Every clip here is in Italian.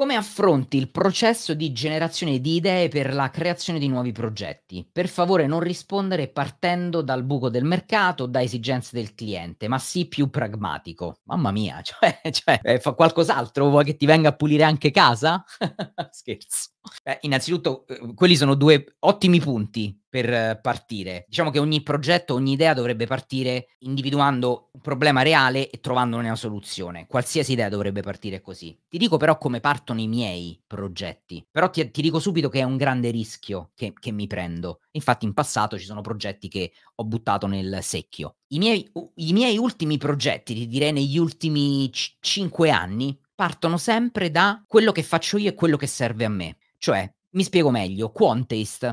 Come affronti il processo di generazione di idee per la creazione di nuovi progetti? Per favore non rispondere partendo dal buco del mercato, da esigenze del cliente, ma sii più pragmatico. Mamma mia, cioè, cioè eh, fa qualcos'altro? Vuoi che ti venga a pulire anche casa? Scherzo. Beh, innanzitutto, uhm, quelli sono due ottimi punti per partire. Diciamo che ogni progetto, ogni idea dovrebbe partire individuando un problema reale e trovandone una soluzione. Qualsiasi idea dovrebbe partire così. Ti dico però come partono i miei progetti. Però ti, ti dico subito che è un grande rischio che, che mi prendo. Infatti in passato ci sono progetti che ho buttato nel secchio. I miei, i miei ultimi progetti, ti direi negli ultimi c- 5 anni, partono sempre da quello che faccio io e quello che serve a me. Cioè, mi spiego meglio, Quantist,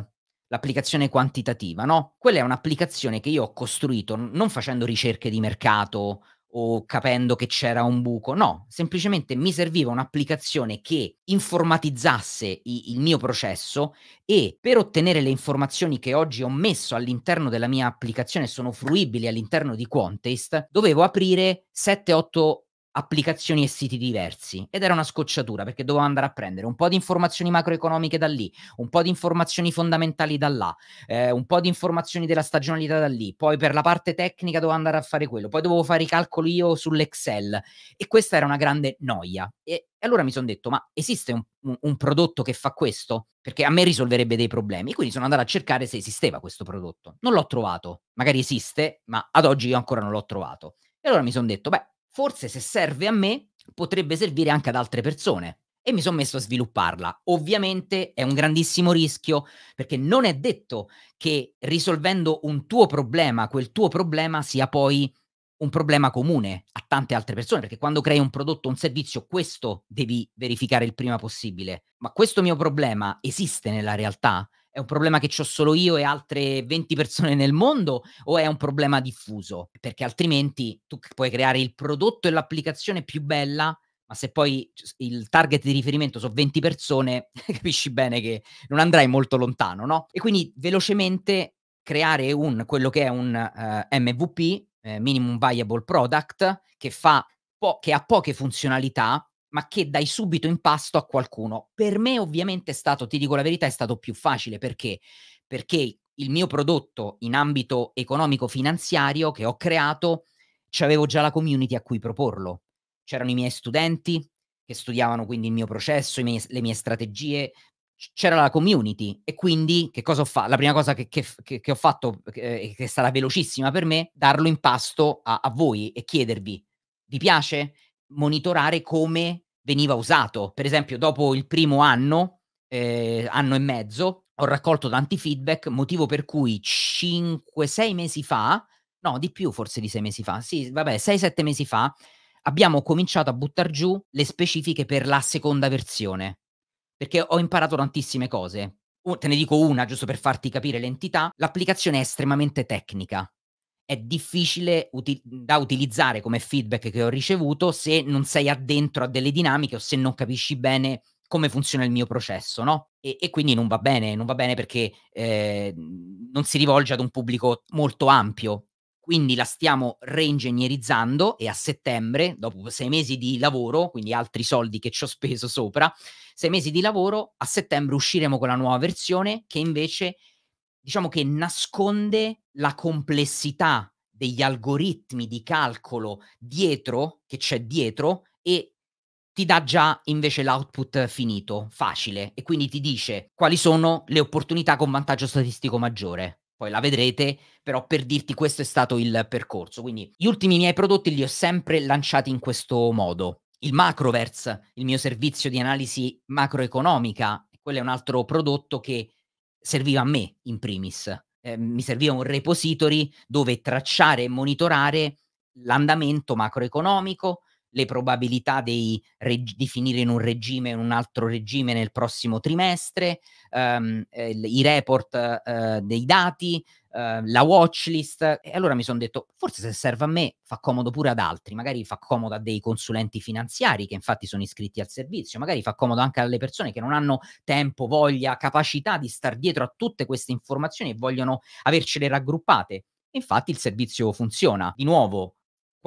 l'applicazione quantitativa, no? Quella è un'applicazione che io ho costruito non facendo ricerche di mercato o capendo che c'era un buco, no, semplicemente mi serviva un'applicazione che informatizzasse i- il mio processo e per ottenere le informazioni che oggi ho messo all'interno della mia applicazione sono fruibili all'interno di Quantist, dovevo aprire 7-8 applicazioni e siti diversi ed era una scocciatura perché dovevo andare a prendere un po' di informazioni macroeconomiche da lì, un po' di informazioni fondamentali da là, eh, un po' di informazioni della stagionalità da lì, poi per la parte tecnica dovevo andare a fare quello, poi dovevo fare i calcoli io sull'Excel e questa era una grande noia. E, e allora mi sono detto, ma esiste un, un, un prodotto che fa questo? Perché a me risolverebbe dei problemi, quindi sono andato a cercare se esisteva questo prodotto. Non l'ho trovato, magari esiste, ma ad oggi io ancora non l'ho trovato. E allora mi sono detto, beh, forse se serve a me potrebbe servire anche ad altre persone e mi sono messo a svilupparla. Ovviamente è un grandissimo rischio perché non è detto che risolvendo un tuo problema, quel tuo problema sia poi un problema comune a tante altre persone, perché quando crei un prodotto, o un servizio, questo devi verificare il prima possibile. Ma questo mio problema esiste nella realtà? È un problema che ho solo io e altre 20 persone nel mondo o è un problema diffuso? Perché altrimenti tu puoi creare il prodotto e l'applicazione più bella, ma se poi il target di riferimento sono 20 persone, capisci bene che non andrai molto lontano, no? E quindi velocemente creare un, quello che è un uh, eh, MVP, eh, Minimum Viable Product, che, fa po- che ha poche funzionalità, ma che dai subito in pasto a qualcuno. Per me ovviamente è stato, ti dico la verità, è stato più facile perché, perché il mio prodotto in ambito economico-finanziario che ho creato, c'avevo già la community a cui proporlo. C'erano i miei studenti che studiavano quindi il mio processo, miei, le mie strategie, c'era la community e quindi che cosa ho fatto? La prima cosa che, che, che ho fatto, eh, che è stata velocissima per me, darlo in pasto a, a voi e chiedervi, vi piace? monitorare come veniva usato. Per esempio, dopo il primo anno, eh, anno e mezzo, ho raccolto tanti feedback, motivo per cui 5-6 mesi fa, no, di più forse di 6 mesi fa, sì, vabbè, 6-7 mesi fa, abbiamo cominciato a buttare giù le specifiche per la seconda versione, perché ho imparato tantissime cose. Te ne dico una, giusto per farti capire l'entità. L'applicazione è estremamente tecnica, è difficile uti- da utilizzare come feedback che ho ricevuto se non sei addentro a delle dinamiche o se non capisci bene come funziona il mio processo, no? E, e quindi non va bene, non va bene perché eh, non si rivolge ad un pubblico molto ampio. Quindi la stiamo reingegnerizzando e a settembre, dopo sei mesi di lavoro, quindi altri soldi che ci ho speso sopra, sei mesi di lavoro, a settembre usciremo con la nuova versione che invece diciamo che nasconde la complessità degli algoritmi di calcolo dietro, che c'è dietro, e ti dà già invece l'output finito, facile, e quindi ti dice quali sono le opportunità con vantaggio statistico maggiore. Poi la vedrete, però per dirti questo è stato il percorso. Quindi gli ultimi miei prodotti li ho sempre lanciati in questo modo. Il Macroverse, il mio servizio di analisi macroeconomica, quello è un altro prodotto che serviva a me in primis. Eh, mi serviva un repository dove tracciare e monitorare l'andamento macroeconomico, le probabilità dei, reg- di finire in un regime, in un altro regime nel prossimo trimestre, um, eh, i report eh, dei dati, eh, la watchlist. E allora mi sono detto, forse se serve a me fa comodo pure ad altri, magari fa comodo a dei consulenti finanziari che infatti sono iscritti al servizio, magari fa comodo anche alle persone che non hanno tempo, voglia, capacità di star dietro a tutte queste informazioni e vogliono avercele raggruppate. Infatti il servizio funziona. Di nuovo,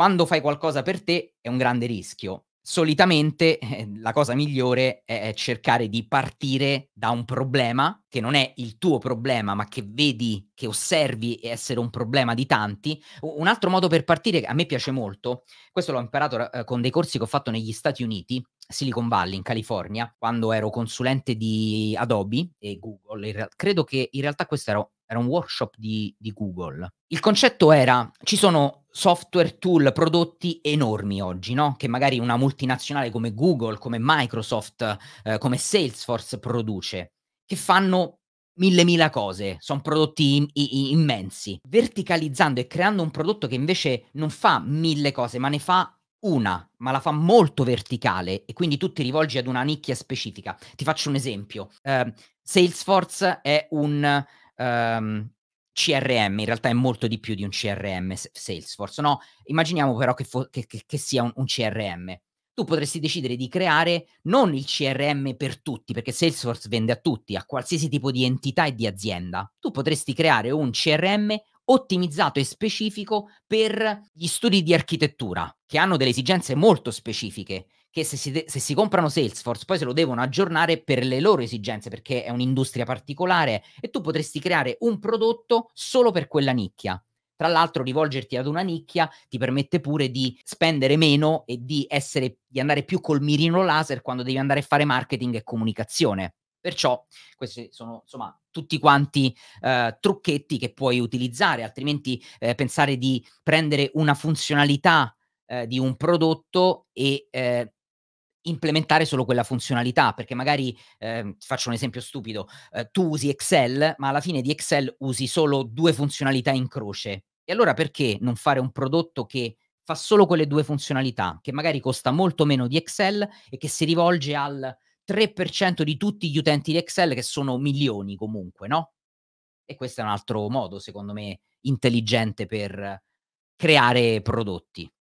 quando fai qualcosa per te è un grande rischio. Solitamente eh, la cosa migliore è cercare di partire da un problema che non è il tuo problema, ma che vedi, che osservi essere un problema di tanti. Un altro modo per partire, che a me piace molto, questo l'ho imparato eh, con dei corsi che ho fatto negli Stati Uniti, Silicon Valley in California, quando ero consulente di Adobe e Google. credo che in realtà questo era, era un workshop di, di Google. Il concetto era, ci sono software tool, prodotti enormi oggi, no? che magari una multinazionale come Google, come Microsoft, eh, come Salesforce produce, che fanno mille mila cose, sono prodotti im- immensi. Verticalizzando e creando un prodotto che invece non fa mille cose, ma ne fa una, ma la fa molto verticale e quindi tu ti rivolgi ad una nicchia specifica. Ti faccio un esempio. Eh, Salesforce è un... Um, CRM, in realtà è molto di più di un CRM Salesforce, no? Immaginiamo però che, fo- che, che, che sia un, un CRM. Tu potresti decidere di creare non il CRM per tutti, perché Salesforce vende a tutti, a qualsiasi tipo di entità e di azienda. Tu potresti creare un CRM ottimizzato e specifico per gli studi di architettura, che hanno delle esigenze molto specifiche che se si, de- se si, comprano Salesforce poi se lo devono aggiornare per le loro esigenze, perché è un'industria particolare e tu potresti creare un prodotto solo per quella nicchia. Tra l'altro rivolgerti ad una nicchia ti permette pure di spendere meno e di, essere, di andare più col mirino laser quando devi andare a fare marketing e comunicazione. Perciò questi sono insomma tutti quanti eh, trucchetti che puoi utilizzare, altrimenti eh, pensare di prendere una funzionalità eh, di un prodotto e eh, implementare solo quella funzionalità, perché magari, eh, faccio un esempio stupido, eh, tu usi Excel, ma alla fine di Excel usi solo due funzionalità in croce. E allora perché non fare un prodotto che fa solo quelle due funzionalità, che magari costa molto meno di Excel e che si rivolge al 3% di tutti gli utenti di Excel, che sono milioni comunque, no? E questo è un altro modo, secondo me, intelligente per creare prodotti.